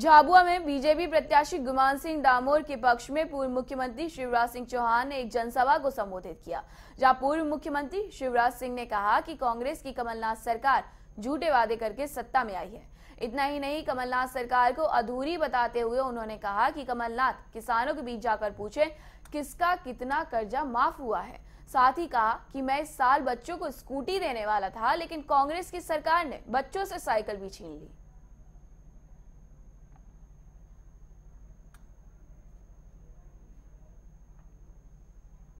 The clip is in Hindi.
झाबुआ में बीजेपी प्रत्याशी गुमान सिंह डामोर के पक्ष में पूर्व मुख्यमंत्री शिवराज सिंह चौहान ने एक जनसभा को संबोधित किया जहां पूर्व मुख्यमंत्री शिवराज सिंह ने कहा कि कांग्रेस की कमलनाथ सरकार झूठे वादे करके सत्ता में आई है इतना ही नहीं कमलनाथ सरकार को अधूरी बताते हुए उन्होंने कहा कि कमलनाथ किसानों के बीच जाकर पूछे किसका कितना कर्जा माफ हुआ है साथ ही कहा कि मैं इस साल बच्चों को स्कूटी देने वाला था लेकिन कांग्रेस की सरकार ने बच्चों से साइकिल भी छीन ली